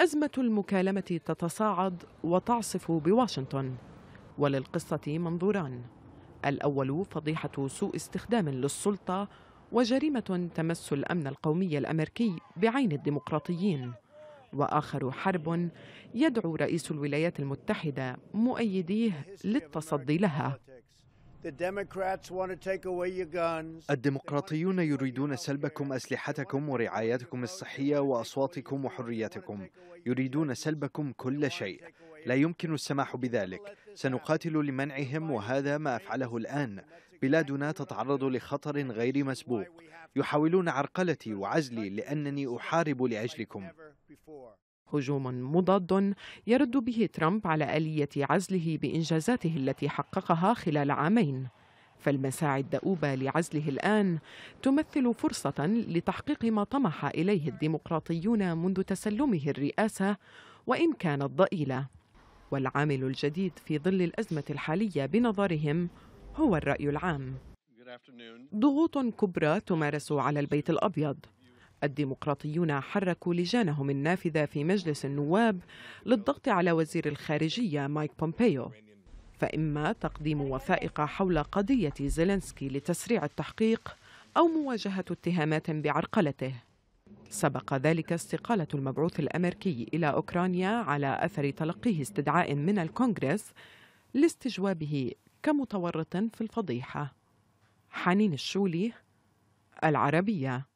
أزمة المكالمة تتصاعد وتعصف بواشنطن وللقصة منظوران الأول فضيحة سوء استخدام للسلطة وجريمة تمس الأمن القومي الأمريكي بعين الديمقراطيين وآخر حرب يدعو رئيس الولايات المتحدة مؤيديه للتصدي لها الديمقراطيون يريدون سلبكم أسلحتكم ورعايتكم الصحية وأصواتكم وحريتكم يريدون سلبكم كل شيء لا يمكن السماح بذلك سنقاتل لمنعهم وهذا ما أفعله الآن بلادنا تتعرض لخطر غير مسبوق يحاولون عرقلتي وعزلي لأنني أحارب لأجلكم هجوم مضاد يرد به ترامب على آلية عزله بإنجازاته التي حققها خلال عامين فالمساعي الدؤوبة لعزله الآن تمثل فرصة لتحقيق ما طمح إليه الديمقراطيون منذ تسلمه الرئاسة وإن كانت ضئيلة والعامل الجديد في ظل الأزمة الحالية بنظرهم هو الرأي العام ضغوط كبرى تمارس على البيت الأبيض الديمقراطيون حركوا لجانهم النافذة في مجلس النواب للضغط على وزير الخارجية مايك بومبيو فإما تقديم وثائق حول قضية زيلنسكي لتسريع التحقيق أو مواجهة اتهامات بعرقلته سبق ذلك استقالة المبعوث الأمريكي إلى أوكرانيا على أثر تلقيه استدعاء من الكونغرس لاستجوابه كمتورط في الفضيحة حنين الشولي العربية